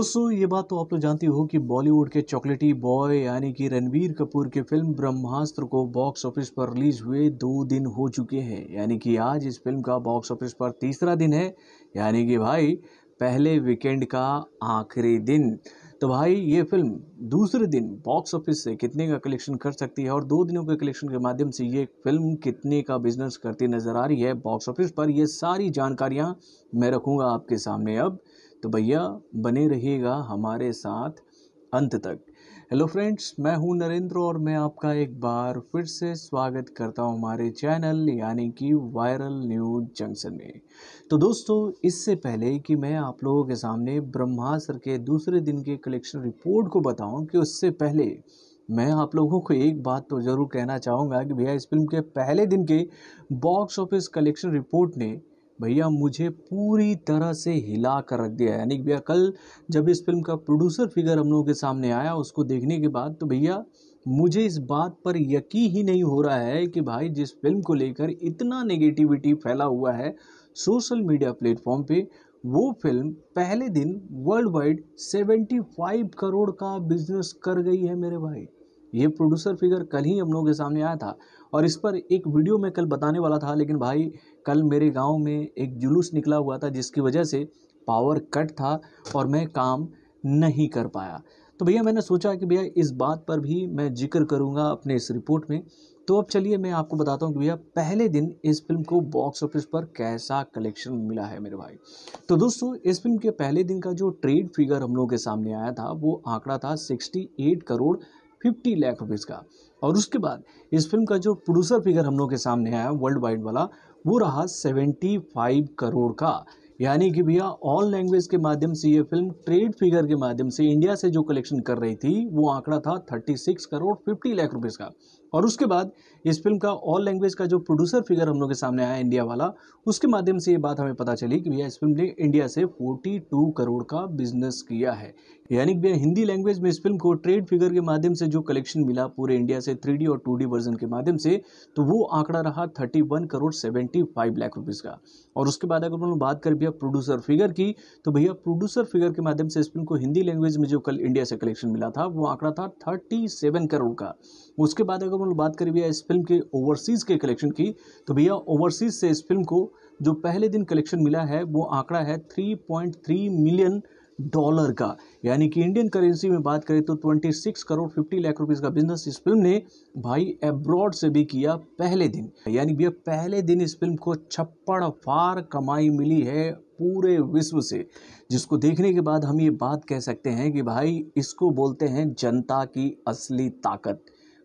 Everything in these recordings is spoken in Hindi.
दोस्तों ये बात तो आप लोग जानते हो कि बॉलीवुड के चॉकलेटी बॉय यानी कि रणवीर कपूर की फिल्म ब्रह्मास्त्र को बॉक्स ऑफिस पर रिलीज हुए दो दिन हो चुके हैं यानी कि आज इस फिल्म का बॉक्स ऑफिस पर तीसरा दिन है यानी कि भाई पहले वीकेंड का आखिरी दिन तो भाई ये फिल्म दूसरे दिन बॉक्स ऑफिस से कितने का कलेक्शन कर सकती है और दो दिनों के कलेक्शन के माध्यम से ये फिल्म कितने का बिजनेस करती नज़र आ रही है बॉक्स ऑफिस पर ये सारी जानकारियाँ मैं रखूँगा आपके सामने अब तो भैया बने रहिएगा हमारे साथ अंत तक हेलो फ्रेंड्स मैं हूं नरेंद्र और मैं आपका एक बार फिर से स्वागत करता हूं हमारे चैनल यानी कि वायरल न्यूज जंक्शन में तो दोस्तों इससे पहले कि मैं आप लोगों के सामने ब्रह्मास्त्र के दूसरे दिन के कलेक्शन रिपोर्ट को बताऊं कि उससे पहले मैं आप लोगों को एक बात तो ज़रूर कहना चाहूँगा कि भैया इस फिल्म के पहले दिन के बॉक्स ऑफिस कलेक्शन रिपोर्ट ने भैया मुझे पूरी तरह से हिला कर रख दिया यानी कि भैया कल जब इस फिल्म का प्रोड्यूसर फिगर हम लोगों के सामने आया उसको देखने के बाद तो भैया मुझे इस बात पर यकीन ही नहीं हो रहा है कि भाई जिस फिल्म को लेकर इतना नेगेटिविटी फैला हुआ है सोशल मीडिया प्लेटफॉर्म पे वो फिल्म पहले दिन वर्ल्ड वाइड फाइव करोड़ का बिजनेस कर गई है मेरे भाई ये प्रोड्यूसर फिगर कल ही हम लोगों के सामने आया था और इस पर एक वीडियो में कल बताने वाला था लेकिन भाई कल मेरे गांव में एक जुलूस निकला हुआ था जिसकी वजह से पावर कट था और मैं काम नहीं कर पाया तो भैया मैंने सोचा कि भैया इस बात पर भी मैं जिक्र करूँगा अपने इस रिपोर्ट में तो अब चलिए मैं आपको बताता हूँ कि भैया पहले दिन इस फिल्म को बॉक्स ऑफिस पर कैसा कलेक्शन मिला है मेरे भाई तो दोस्तों इस फिल्म के पहले दिन का जो ट्रेड फिगर हम लोगों के सामने आया था वो आंकड़ा था 68 करोड़ फिफ्टी लाख रुपीज़ का और उसके बाद इस फिल्म का जो प्रोड्यूसर फिगर हम लोग के सामने आया वर्ल्ड वाइड वाला वो रहा सेवेंटी फाइव करोड़ का यानी कि भैया ऑल लैंग्वेज के माध्यम से ये फिल्म ट्रेड फिगर के माध्यम से इंडिया से जो कलेक्शन कर रही थी वो आंकड़ा था thirty six crore fifty lakh rupees का और उसके बाद इस फिल्म का ऑल लैंग्वेज का जो प्रोड्यूसर फिगर हम लोग के सामने आया इंडिया वाला उसके माध्यम से ये बात हमें पता चली कि भैया इस फिल्म ने इंडिया से 42 करोड़ का बिजनेस किया है यानी भैया हिंदी लैंग्वेज में इस फिल्म को ट्रेड फिगर के माध्यम से जो कलेक्शन मिला पूरे इंडिया से थ्री और टू वर्जन के माध्यम से तो वो आंकड़ा रहा thirty crore seventy lakh rupees का और उसके बाद अगर हम बात करें भैया प्रोड्यूसर फिगर की तो भैया प्रोड्यूसर फिगर के माध्यम से इस फिल्म को हिंदी लैंग्वेज में जो कल इंडिया से कलेक्शन मिला था वो आंकड़ा था थर्टी करोड़ का उसके बाद अगर ओवरऑल बात करें भैया इस फिल्म के ओवरसीज़ के कलेक्शन की तो भैया ओवरसीज़ से इस फिल्म को जो पहले दिन कलेक्शन मिला है वो आंकड़ा है 3.3 मिलियन डॉलर का यानी कि इंडियन करेंसी में बात करें तो 26 करोड़ 50 लाख रुपीज़ का बिजनेस इस फिल्म ने भाई एब्रॉड से भी किया पहले दिन यानी भैया पहले दिन इस फिल्म को छप्पड़ फार कमाई मिली है पूरे विश्व से जिसको देखने के बाद हम ये बात कह सकते हैं कि भाई इसको बोलते हैं जनता की असली ताकत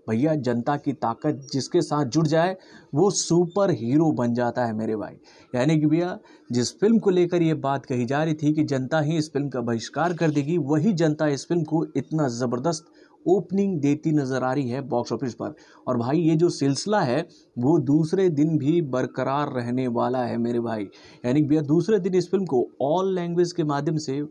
भैया जनता की ताकत जिसके साथ जुड़ जाए वो सुपर हीरो बन जाता है मेरे भाई यानी कि भैया जिस फिल्म को लेकर ये बात कही जा रही थी कि जनता ही इस फिल्म का बहिष्कार कर देगी वही जनता इस फिल्म को इतना ज़बरदस्त ओपनिंग देती नज़र आ रही है बॉक्स ऑफिस पर और भाई ये जो सिलसिला है वो दूसरे दिन भी बरकरार रहने वाला है मेरे भाई यानी कि भैया दूसरे दिन इस फिल्म को ऑल लैंग्वेज के माध्यम से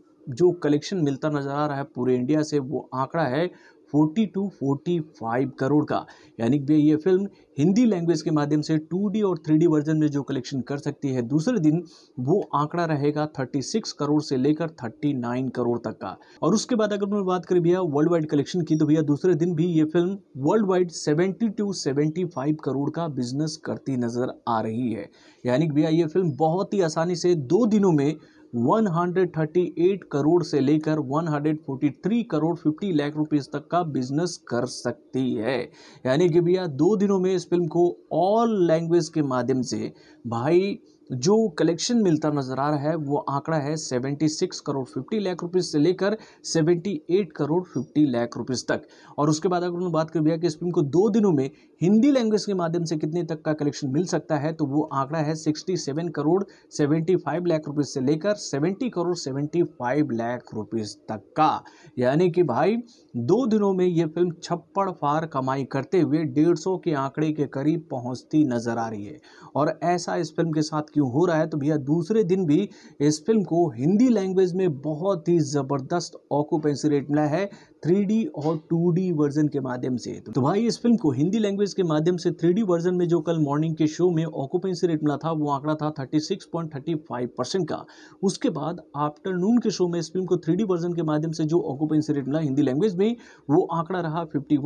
जो कलेक्शन मिलता नज़र आ रहा है पूरे इंडिया से वो आंकड़ा है फोर्टी टू फाइव करोड़ का यानी कि ये फिल्म हिंदी लैंग्वेज के माध्यम से टू डी और थ्री डी वर्जन में जो कलेक्शन कर सकती है दूसरे दिन वो आंकड़ा रहेगा थर्टी सिक्स करोड़ से लेकर थर्टी नाइन करोड़ तक का और उसके बाद अगर मैं बात करें भैया वर्ल्ड वाइड कलेक्शन की तो भैया दूसरे दिन भी ये film worldwide seventy two seventy five crore का बिजनेस करती नजर आ रही है यानी कि भैया ये फिल्म बहुत ही आसानी से दो दिनों में 138 करोड़ से लेकर 143 करोड़ 50 लाख रुपीस तक का बिजनेस कर सकती है यानी कि भैया दो दिनों में इस फिल्म को ऑल लैंग्वेज के माध्यम से भाई जो कलेक्शन मिलता नज़र आ रहा है वो आंकड़ा है 76 करोड़ 50 लाख रुपीज़ से लेकर 78 करोड़ 50 लाख रुपीज़ तक और उसके बाद अगर उन्होंने बात कर दिया कि इस फिल्म को दो दिनों में हिंदी लैंग्वेज के माध्यम से कितने तक का कलेक्शन मिल सकता है तो वो आंकड़ा है 67 करोड़ 75 लाख रुपीज़ से लेकर 70 करोड़ 75 लाख रुपीज़ तक का यानी कि भाई दो दिनों में ये फिल्म छप्पड़ फार कमाई करते हुए डेढ़ के आंकड़े के करीब पहुँचती नज़र आ रही है और ऐसा इस फिल्म के साथ क्यों हो रहा है तो भैया दूसरे दिन भी इस फिल्म को हिंदी लैंग्वेज में बहुत ही ज़बरदस्त ऑक्यूपेंसी रेट मिला है थ्री और टू वर्जन के माध्यम से तो भाई इस फिल्म को हिंदी लैंग्वेज के माध्यम से थ्री वर्जन में जो कल मॉर्निंग के शो में ऑक्युपेंसी रेट मिला था वो आंकड़ा था 36.35 परसेंट का उसके बाद आफ्टरनून के शो में इस फिल्म को थ्री वर्जन के माध्यम से जो ऑक्युपेंसी रेट मिला हिंदी लैंग्वेज में वो आंकड़ा रहा फिफ्टी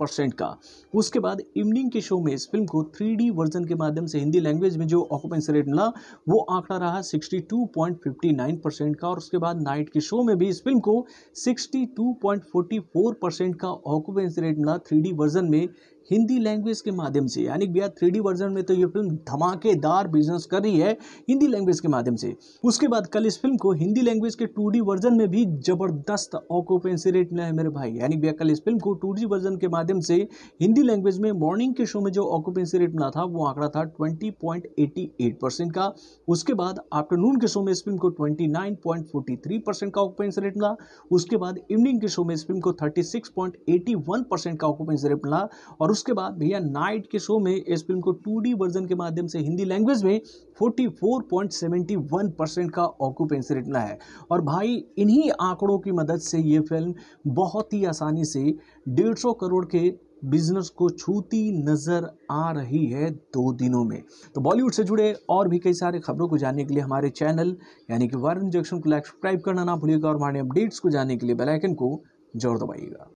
परसेंट का उसके बाद इवनिंग के शो में इस फिल्म को थ्री वर्जन के माध्यम से हिंदी लैंग्वेज में जो ऑक्युपेंसी रेट मिला वो आंकड़ा रहा सिक्सटी परसेंट का और उसके बाद नाइट के शो में भी इस फिल्म को 62 2.44 परसेंट का ऑक्यूपेंसी रेट मिला थ्री वर्जन में हिंदी लैंग्वेज के माध्यम से यानी भैया थ्री वर्जन में तो ये फिल्म धमाकेदार बिजनेस कर रही है हिंदी लैंग्वेज के माध्यम से उसके बाद कल इस फिल्म को हिंदी लैंग्वेज के टू वर्जन में भी जबरदस्त ऑक्यूपेंसी रेट मिला है मेरे भाई यानी भैया कल इस फिल्म को टू वर्जन के माध्यम से हिंदी लैंग्वेज में मॉर्निंग के शो में जो ऑक्यूपेंसी रेट मिला था वो आंकड़ा था ट्वेंटी का उसके बाद आफ्टरनून के शो में इस फिल्म को ट्वेंटी का ऑक्यूपेंसी रेट मिला उसके बाद इवनिंग के शो में इस फिल्म को थर्टी का ऑक्यूपेंसी रेट मिला और उसके बाद भैया नाइट के शो में इस फिल्म को टू वर्जन के माध्यम से हिंदी लैंग्वेज में 44.71 परसेंट का ऑक्यूपेंसी रेट मिला है और भाई इन्हीं आंकड़ों की मदद से ये फिल्म बहुत ही आसानी से डेढ़ करोड़ के बिजनेस को छूती नज़र आ रही है दो दिनों में तो बॉलीवुड से जुड़े और भी कई सारे खबरों को जानने के लिए हमारे चैनल यानी कि वर्ण जंक्शन को लाइक सब्सक्राइब करना ना भूलिएगा और हमारे अपडेट्स को जानने के लिए बेलाइकन को जरूर दबाइएगा